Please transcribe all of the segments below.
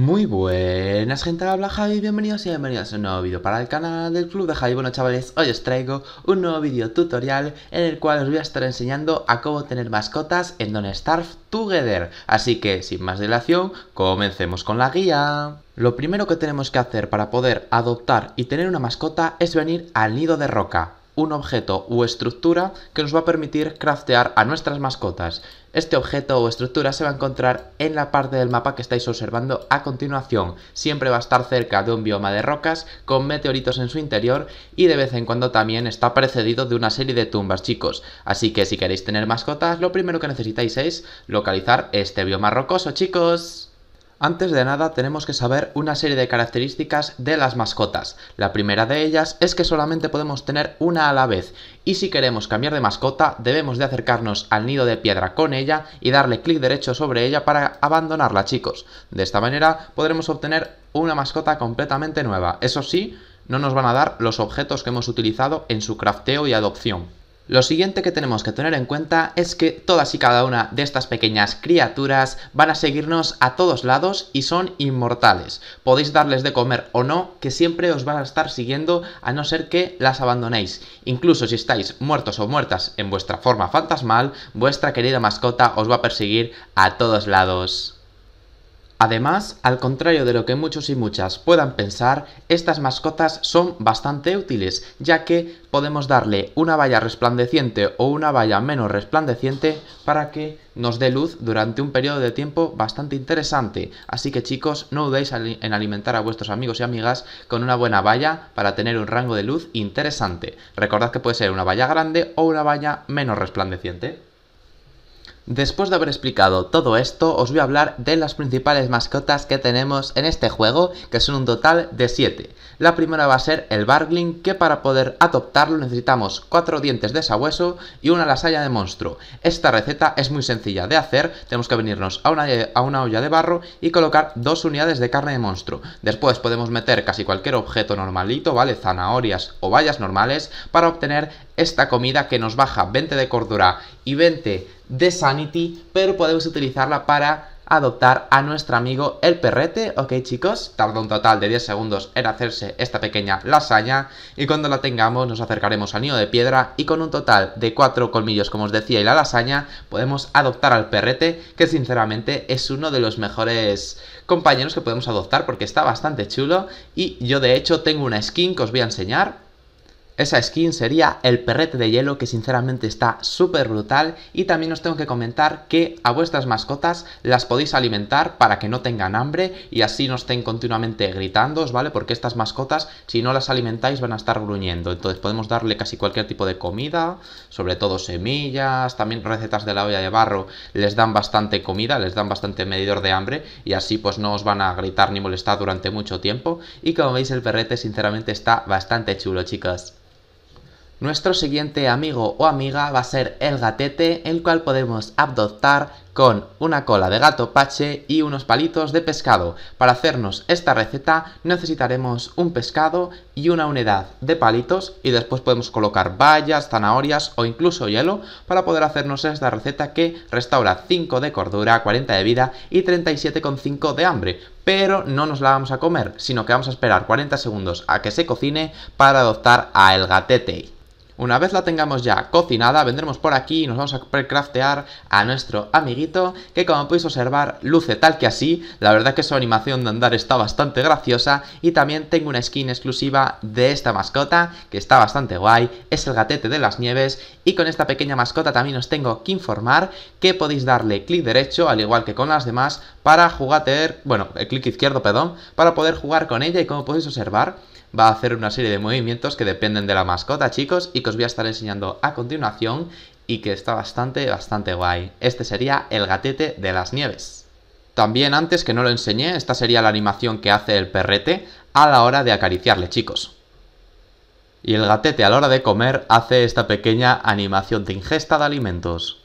Muy buenas gente, habla Javi, bienvenidos y bienvenidos a un nuevo vídeo para el canal del Club de Javi Bueno chavales, hoy os traigo un nuevo vídeo tutorial en el cual os voy a estar enseñando a cómo tener mascotas en Don't Starve Together Así que, sin más dilación, comencemos con la guía Lo primero que tenemos que hacer para poder adoptar y tener una mascota es venir al nido de roca un objeto u estructura que nos va a permitir craftear a nuestras mascotas. Este objeto o estructura se va a encontrar en la parte del mapa que estáis observando a continuación. Siempre va a estar cerca de un bioma de rocas con meteoritos en su interior y de vez en cuando también está precedido de una serie de tumbas, chicos. Así que si queréis tener mascotas, lo primero que necesitáis es localizar este bioma rocoso, chicos. Antes de nada tenemos que saber una serie de características de las mascotas. La primera de ellas es que solamente podemos tener una a la vez y si queremos cambiar de mascota debemos de acercarnos al nido de piedra con ella y darle clic derecho sobre ella para abandonarla chicos. De esta manera podremos obtener una mascota completamente nueva. Eso sí, no nos van a dar los objetos que hemos utilizado en su crafteo y adopción. Lo siguiente que tenemos que tener en cuenta es que todas y cada una de estas pequeñas criaturas van a seguirnos a todos lados y son inmortales. Podéis darles de comer o no, que siempre os van a estar siguiendo a no ser que las abandonéis. Incluso si estáis muertos o muertas en vuestra forma fantasmal, vuestra querida mascota os va a perseguir a todos lados. Además, al contrario de lo que muchos y muchas puedan pensar, estas mascotas son bastante útiles, ya que podemos darle una valla resplandeciente o una valla menos resplandeciente para que nos dé luz durante un periodo de tiempo bastante interesante. Así que chicos, no dudéis en alimentar a vuestros amigos y amigas con una buena valla para tener un rango de luz interesante. Recordad que puede ser una valla grande o una valla menos resplandeciente. Después de haber explicado todo esto, os voy a hablar de las principales mascotas que tenemos en este juego, que son un total de 7. La primera va a ser el Bargling, que para poder adoptarlo necesitamos 4 dientes de sabueso y una lasaya de monstruo. Esta receta es muy sencilla de hacer, tenemos que venirnos a una, olla de barro y colocar dos unidades de carne de monstruo. Después podemos meter casi cualquier objeto normalito, ¿vale? Zanahorias o vallas normales, para obtener esta comida que nos baja 20 de cordura y 20 de de Sanity, pero podemos utilizarla para adoptar a nuestro amigo el perrete, ok chicos, tarda un total de 10 segundos en hacerse esta pequeña lasaña y cuando la tengamos nos acercaremos al nido de piedra y con un total de 4 colmillos como os decía y la lasaña podemos adoptar al perrete que sinceramente es uno de los mejores compañeros que podemos adoptar porque está bastante chulo y yo de hecho tengo una skin que os voy a enseñar esa skin sería el perrete de hielo que sinceramente está súper brutal y también os tengo que comentar que a vuestras mascotas las podéis alimentar para que no tengan hambre y así no estén continuamente gritando ¿vale? Porque estas mascotas si no las alimentáis van a estar gruñendo, entonces podemos darle casi cualquier tipo de comida, sobre todo semillas, también recetas de la olla de barro les dan bastante comida, les dan bastante medidor de hambre y así pues no os van a gritar ni molestar durante mucho tiempo y como veis el perrete sinceramente está bastante chulo chicas nuestro siguiente amigo o amiga va a ser el gatete, el cual podemos adoptar con una cola de gato pache y unos palitos de pescado. Para hacernos esta receta necesitaremos un pescado y una unidad de palitos y después podemos colocar bayas, zanahorias o incluso hielo para poder hacernos esta receta que restaura 5 de cordura, 40 de vida y 37,5 de hambre. Pero no nos la vamos a comer, sino que vamos a esperar 40 segundos a que se cocine para adoptar a el gatete. Una vez la tengamos ya cocinada, vendremos por aquí y nos vamos a pre-craftear a nuestro amiguito, que como podéis observar, luce tal que así. La verdad que su animación de andar está bastante graciosa y también tengo una skin exclusiva de esta mascota, que está bastante guay, es el gatete de las nieves y con esta pequeña mascota también os tengo que informar que podéis darle clic derecho, al igual que con las demás, para bueno, el clic izquierdo, perdón, para poder jugar con ella y como podéis observar, va a hacer una serie de movimientos que dependen de la mascota, chicos, y que os voy a estar enseñando a continuación y que está bastante, bastante guay. Este sería el gatete de las nieves. También antes que no lo enseñé, esta sería la animación que hace el perrete a la hora de acariciarle, chicos. Y el gatete a la hora de comer hace esta pequeña animación de ingesta de alimentos.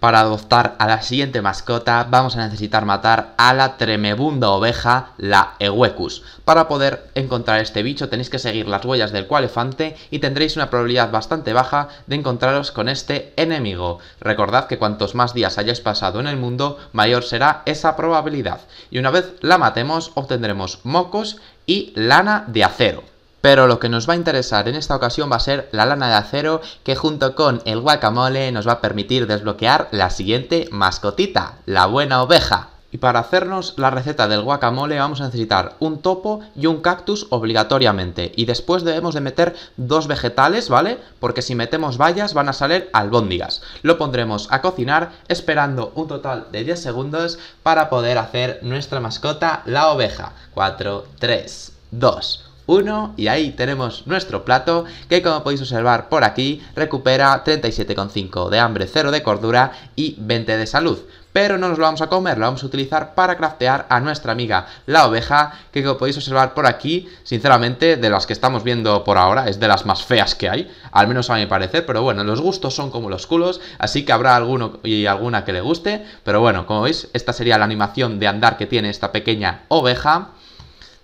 Para adoptar a la siguiente mascota vamos a necesitar matar a la tremebunda oveja, la Ewekus. Para poder encontrar este bicho tenéis que seguir las huellas del coalefante y tendréis una probabilidad bastante baja de encontraros con este enemigo. Recordad que cuantos más días hayáis pasado en el mundo, mayor será esa probabilidad. Y una vez la matemos obtendremos mocos y lana de acero. Pero lo que nos va a interesar en esta ocasión va a ser la lana de acero que junto con el guacamole nos va a permitir desbloquear la siguiente mascotita, la buena oveja. Y para hacernos la receta del guacamole vamos a necesitar un topo y un cactus obligatoriamente. Y después debemos de meter dos vegetales, ¿vale? Porque si metemos bayas van a salir albóndigas. Lo pondremos a cocinar esperando un total de 10 segundos para poder hacer nuestra mascota la oveja. 4, 3, 2, uno, y ahí tenemos nuestro plato que como podéis observar por aquí recupera 37,5 de hambre, 0 de cordura y 20 de salud pero no nos lo vamos a comer, lo vamos a utilizar para craftear a nuestra amiga la oveja, que como podéis observar por aquí, sinceramente, de las que estamos viendo por ahora, es de las más feas que hay, al menos a mi parecer, pero bueno, los gustos son como los culos, así que habrá alguno y alguna que le guste, pero bueno, como veis, esta sería la animación de andar que tiene esta pequeña oveja,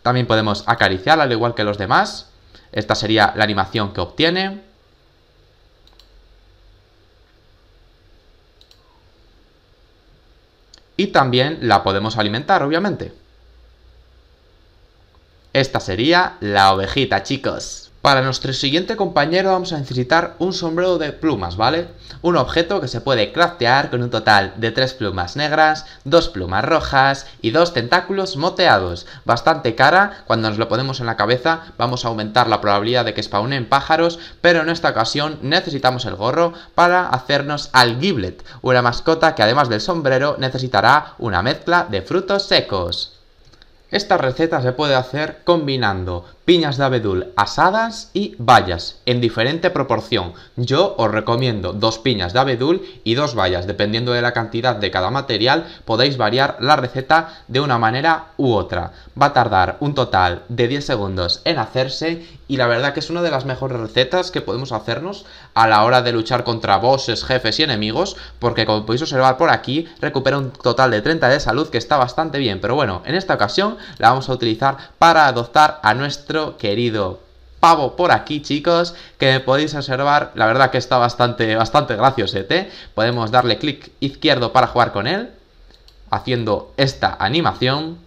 también podemos acariciarla, al igual que los demás. Esta sería la animación que obtiene. Y también la podemos alimentar, obviamente. Esta sería la ovejita, chicos. Para nuestro siguiente compañero vamos a necesitar un sombrero de plumas, ¿vale? Un objeto que se puede craftear con un total de tres plumas negras, dos plumas rojas y dos tentáculos moteados. Bastante cara, cuando nos lo ponemos en la cabeza vamos a aumentar la probabilidad de que spawnen pájaros, pero en esta ocasión necesitamos el gorro para hacernos al giblet, una mascota que además del sombrero necesitará una mezcla de frutos secos. Esta receta se puede hacer combinando piñas de abedul asadas y bayas en diferente proporción. Yo os recomiendo dos piñas de abedul y dos bayas, dependiendo de la cantidad de cada material podéis variar la receta de una manera u otra. Va a tardar un total de 10 segundos en hacerse y la verdad que es una de las mejores recetas que podemos hacernos a la hora de luchar contra bosses, jefes y enemigos, porque como podéis observar por aquí, recupera un total de 30 de salud que está bastante bien, pero bueno, en esta ocasión la vamos a utilizar para adoptar a nuestra querido pavo por aquí, chicos, que podéis observar. La verdad que está bastante, bastante este Podemos darle clic izquierdo para jugar con él, haciendo esta animación.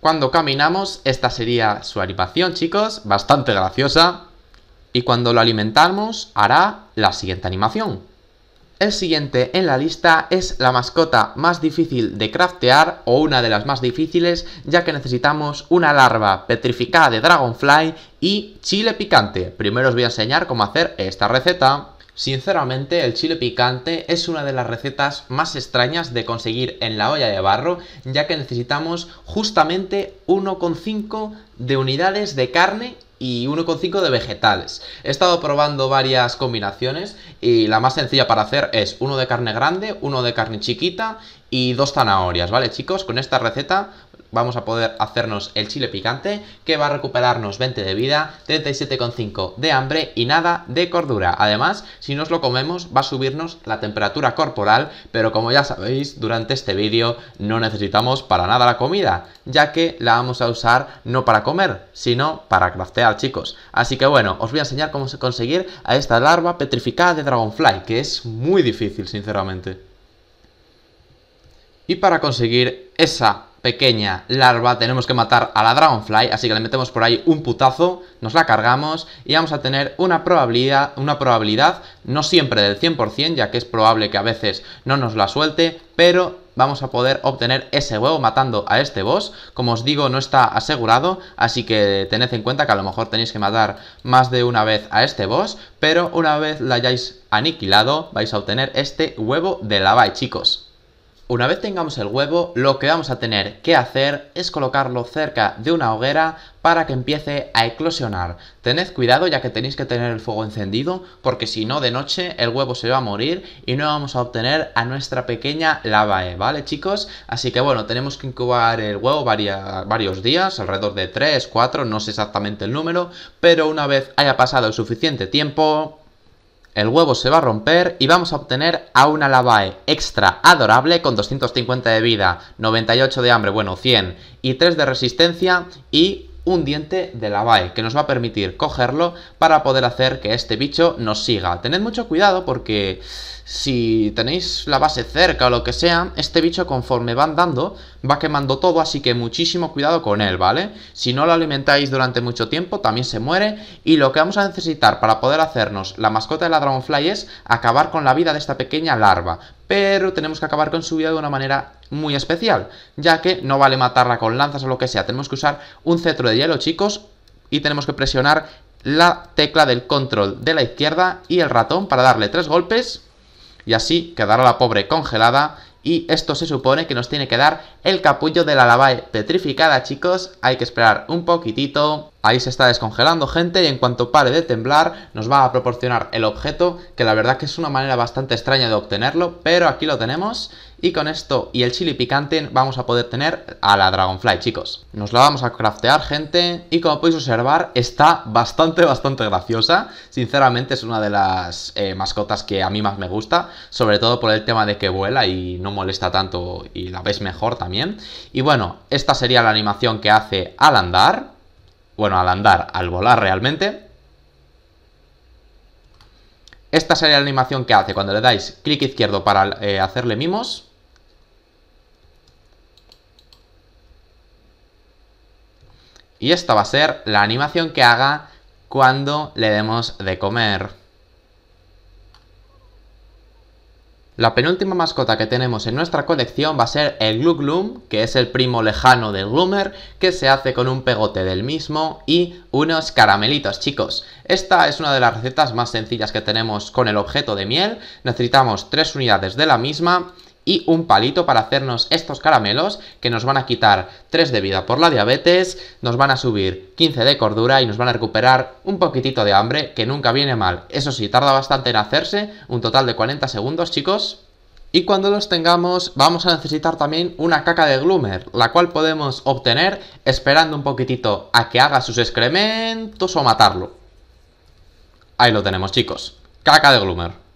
Cuando caminamos, esta sería su animación, chicos, bastante graciosa. Y cuando lo alimentamos, hará la siguiente animación. El siguiente en la lista es la mascota más difícil de craftear o una de las más difíciles ya que necesitamos una larva petrificada de Dragonfly y chile picante. Primero os voy a enseñar cómo hacer esta receta. Sinceramente, el chile picante es una de las recetas más extrañas de conseguir en la olla de barro, ya que necesitamos justamente 1,5 de unidades de carne y 1,5 de vegetales. He estado probando varias combinaciones y la más sencilla para hacer es uno de carne grande, uno de carne chiquita y dos zanahorias, ¿vale chicos? Con esta receta vamos a poder hacernos el chile picante, que va a recuperarnos 20 de vida, 37,5 de hambre y nada de cordura. Además, si nos lo comemos, va a subirnos la temperatura corporal, pero como ya sabéis, durante este vídeo no necesitamos para nada la comida, ya que la vamos a usar no para comer, sino para craftear, chicos. Así que bueno, os voy a enseñar cómo conseguir a esta larva petrificada de Dragonfly, que es muy difícil, sinceramente. Y para conseguir esa pequeña larva tenemos que matar a la Dragonfly, así que le metemos por ahí un putazo, nos la cargamos y vamos a tener una probabilidad, una probabilidad no siempre del 100%, ya que es probable que a veces no nos la suelte, pero vamos a poder obtener ese huevo matando a este boss. Como os digo, no está asegurado, así que tened en cuenta que a lo mejor tenéis que matar más de una vez a este boss, pero una vez la hayáis aniquilado, vais a obtener este huevo de la lava, chicos. Una vez tengamos el huevo, lo que vamos a tener que hacer es colocarlo cerca de una hoguera para que empiece a eclosionar. Tened cuidado ya que tenéis que tener el fuego encendido porque si no de noche el huevo se va a morir y no vamos a obtener a nuestra pequeña lavae, ¿vale chicos? Así que bueno, tenemos que incubar el huevo varios días, alrededor de 3, 4, no sé exactamente el número, pero una vez haya pasado el suficiente tiempo, el huevo se va a romper y vamos a obtener a una lavae extra adorable con 250 de vida, 98 de hambre, bueno, 100 y 3 de resistencia y un diente de la BAE que nos va a permitir cogerlo para poder hacer que este bicho nos siga. Tened mucho cuidado porque si tenéis la base cerca o lo que sea, este bicho conforme va dando va quemando todo, así que muchísimo cuidado con él, ¿vale? Si no lo alimentáis durante mucho tiempo también se muere y lo que vamos a necesitar para poder hacernos la mascota de la Dragonfly es acabar con la vida de esta pequeña larva pero tenemos que acabar con su vida de una manera muy especial, ya que no vale matarla con lanzas o lo que sea, tenemos que usar un cetro de hielo, chicos, y tenemos que presionar la tecla del control de la izquierda y el ratón para darle tres golpes, y así quedará la pobre congelada, y esto se supone que nos tiene que dar el capullo de la lavae petrificada, chicos, hay que esperar un poquitito... Ahí se está descongelando gente y en cuanto pare de temblar nos va a proporcionar el objeto, que la verdad que es una manera bastante extraña de obtenerlo, pero aquí lo tenemos y con esto y el chili picante vamos a poder tener a la Dragonfly, chicos. Nos la vamos a craftear, gente, y como podéis observar está bastante, bastante graciosa. Sinceramente es una de las eh, mascotas que a mí más me gusta, sobre todo por el tema de que vuela y no molesta tanto y la veis mejor también. Y bueno, esta sería la animación que hace al andar bueno, al andar, al volar realmente. Esta sería la animación que hace cuando le dais clic izquierdo para eh, hacerle mimos. Y esta va a ser la animación que haga cuando le demos de comer. La penúltima mascota que tenemos en nuestra colección va a ser el Gluglum, que es el primo lejano del Gloomer, que se hace con un pegote del mismo y unos caramelitos, chicos. Esta es una de las recetas más sencillas que tenemos con el objeto de miel. Necesitamos tres unidades de la misma, y un palito para hacernos estos caramelos que nos van a quitar 3 de vida por la diabetes, nos van a subir 15 de cordura y nos van a recuperar un poquitito de hambre que nunca viene mal. Eso sí, tarda bastante en hacerse, un total de 40 segundos chicos. Y cuando los tengamos vamos a necesitar también una caca de Gloomer, la cual podemos obtener esperando un poquitito a que haga sus excrementos o matarlo. Ahí lo tenemos chicos, caca de Gloomer.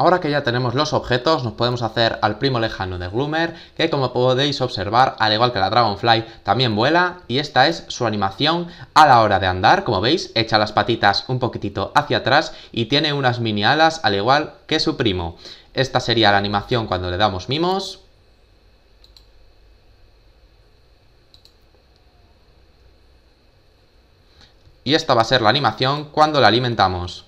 Ahora que ya tenemos los objetos, nos podemos hacer al primo lejano de Gloomer, que como podéis observar, al igual que la Dragonfly, también vuela, y esta es su animación a la hora de andar, como veis, echa las patitas un poquitito hacia atrás y tiene unas mini alas al igual que su primo. Esta sería la animación cuando le damos mimos. Y esta va a ser la animación cuando la alimentamos.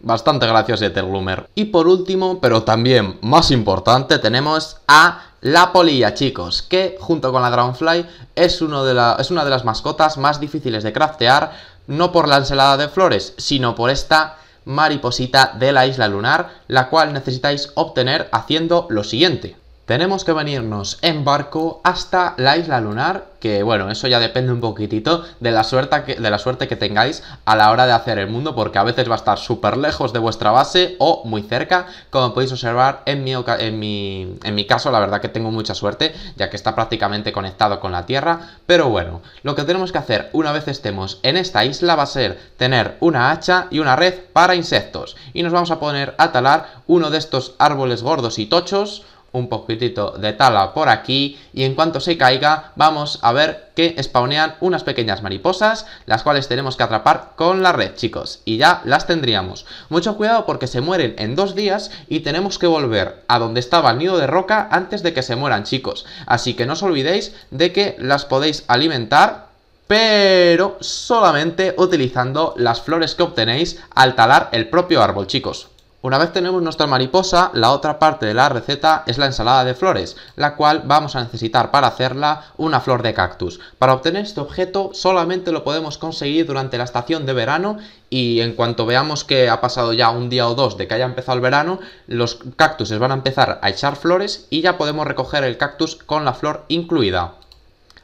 Bastante gracias Ethergloomer. Y por último, pero también más importante, tenemos a la polilla, chicos, que junto con la dragonfly es, de es una de las mascotas más difíciles de craftear, no por la ensalada de flores, sino por esta mariposita de la isla lunar, la cual necesitáis obtener haciendo lo siguiente. Tenemos que venirnos en barco hasta la isla lunar, que bueno, eso ya depende un poquitito de la suerte que, de la suerte que tengáis a la hora de hacer el mundo, porque a veces va a estar súper lejos de vuestra base o muy cerca, como podéis observar en mi, en, en mi caso, la verdad que tengo mucha suerte, ya que está prácticamente conectado con la Tierra, pero bueno, lo que tenemos que hacer una vez estemos en esta isla va a ser tener una hacha y una red para insectos, y nos vamos a poner a talar uno de estos árboles gordos y tochos, un poquitito de tala por aquí y en cuanto se caiga vamos a ver que spawnean unas pequeñas mariposas las cuales tenemos que atrapar con la red chicos y ya las tendríamos mucho cuidado porque se mueren en dos días y tenemos que volver a donde estaba el nido de roca antes de que se mueran chicos así que no os olvidéis de que las podéis alimentar pero solamente utilizando las flores que obtenéis al talar el propio árbol chicos una vez tenemos nuestra mariposa, la otra parte de la receta es la ensalada de flores, la cual vamos a necesitar para hacerla una flor de cactus. Para obtener este objeto solamente lo podemos conseguir durante la estación de verano y en cuanto veamos que ha pasado ya un día o dos de que haya empezado el verano, los cactuses van a empezar a echar flores y ya podemos recoger el cactus con la flor incluida.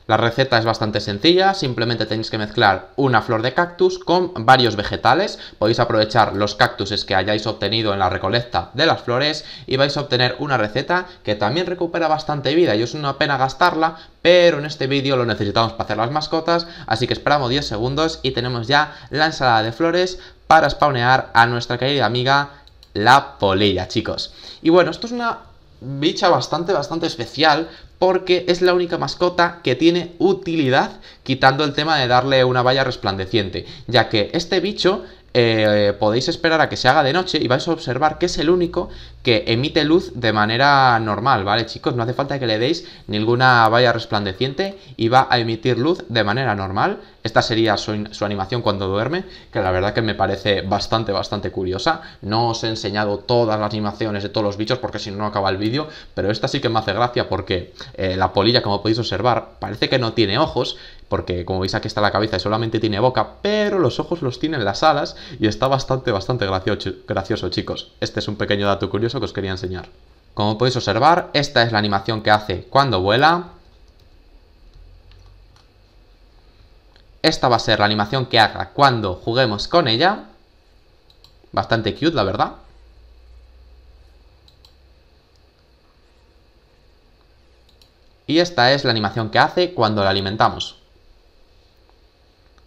La receta es bastante sencilla, simplemente tenéis que mezclar una flor de cactus con varios vegetales, podéis aprovechar los cactuses que hayáis obtenido en la recolecta de las flores y vais a obtener una receta que también recupera bastante vida y es una pena gastarla, pero en este vídeo lo necesitamos para hacer las mascotas, así que esperamos 10 segundos y tenemos ya la ensalada de flores para spawnear a nuestra querida amiga la polilla, chicos. Y bueno, esto es una bicha bastante, bastante especial porque es la única mascota que tiene utilidad, quitando el tema de darle una valla resplandeciente, ya que este bicho eh, podéis esperar a que se haga de noche y vais a observar que es el único que emite luz de manera normal, ¿vale chicos? No hace falta que le deis ninguna valla resplandeciente y va a emitir luz de manera normal. Esta sería su, animación cuando duerme, que la verdad que me parece bastante, bastante curiosa. No os he enseñado todas las animaciones de todos los bichos porque si no, no acaba el vídeo, pero esta sí que me hace gracia porque eh, la polilla, como podéis observar, parece que no tiene ojos, porque como veis aquí está la cabeza y solamente tiene boca, pero los ojos los tienen las alas y está bastante, bastante gracioso chicos. Este es un pequeño dato curioso que os quería enseñar. Como podéis observar, esta es la animación que hace cuando vuela. Esta va a ser la animación que haga cuando juguemos con ella. Bastante cute, la verdad. Y esta es la animación que hace cuando la alimentamos.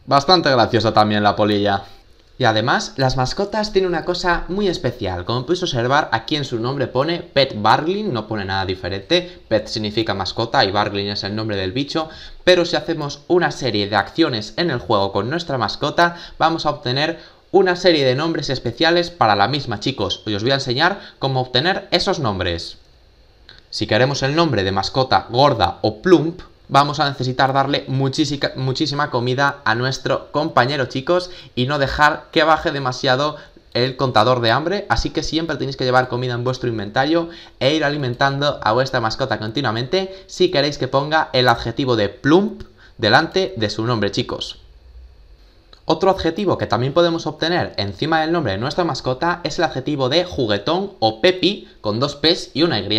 Bastante graciosa también la polilla. Y además, las mascotas tienen una cosa muy especial. Como podéis observar, aquí en su nombre pone Pet Barlin, no pone nada diferente. Pet significa mascota y Barlin es el nombre del bicho. Pero si hacemos una serie de acciones en el juego con nuestra mascota, vamos a obtener una serie de nombres especiales para la misma, chicos. Hoy os voy a enseñar cómo obtener esos nombres. Si queremos el nombre de mascota gorda o plump, vamos a necesitar darle muchísima, muchísima comida a nuestro compañero, chicos, y no dejar que baje demasiado el contador de hambre, así que siempre tenéis que llevar comida en vuestro inventario e ir alimentando a vuestra mascota continuamente si queréis que ponga el adjetivo de plump delante de su nombre, chicos. Otro adjetivo que también podemos obtener encima del nombre de nuestra mascota es el adjetivo de juguetón o pepi con dos p's y una y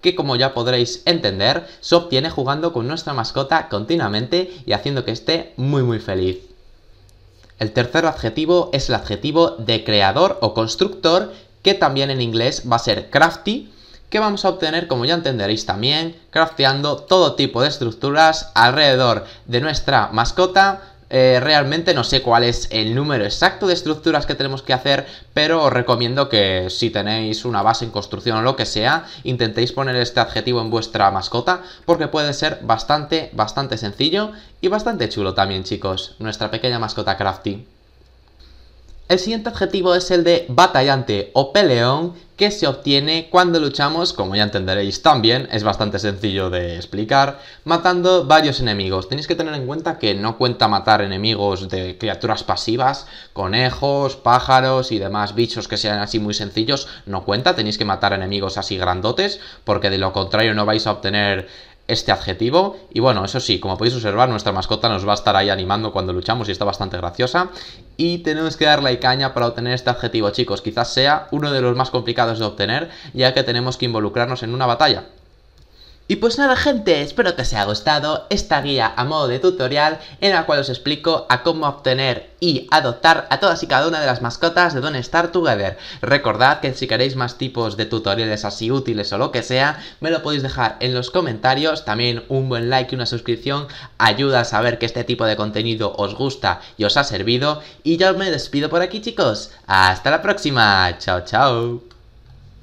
que como ya podréis entender se obtiene jugando con nuestra mascota continuamente y haciendo que esté muy muy feliz. El tercer adjetivo es el adjetivo de creador o constructor que también en inglés va a ser crafty que vamos a obtener, como ya entenderéis también, crafteando todo tipo de estructuras alrededor de nuestra mascota eh, realmente no sé cuál es el número exacto de estructuras que tenemos que hacer, pero os recomiendo que si tenéis una base en construcción o lo que sea, intentéis poner este adjetivo en vuestra mascota, porque puede ser bastante, bastante sencillo y bastante chulo también, chicos, nuestra pequeña mascota crafty. El siguiente objetivo es el de batallante o peleón que se obtiene cuando luchamos, como ya entenderéis también, es bastante sencillo de explicar, matando varios enemigos. Tenéis que tener en cuenta que no cuenta matar enemigos de criaturas pasivas, conejos, pájaros y demás bichos que sean así muy sencillos, no cuenta, tenéis que matar enemigos así grandotes, porque de lo contrario no vais a obtener este adjetivo. Y bueno, eso sí, como podéis observar, nuestra mascota nos va a estar ahí animando cuando luchamos y está bastante graciosa. Y tenemos que darle caña para obtener este adjetivo, chicos. Quizás sea uno de los más complicados de obtener, ya que tenemos que involucrarnos en una batalla. Y pues nada gente, espero que os haya gustado esta guía a modo de tutorial en la cual os explico a cómo obtener y adoptar a todas y cada una de las mascotas de Don't Star Together. Recordad que si queréis más tipos de tutoriales así útiles o lo que sea, me lo podéis dejar en los comentarios, también un buen like y una suscripción ayuda a saber que este tipo de contenido os gusta y os ha servido. Y yo me despido por aquí chicos, hasta la próxima, chao chao.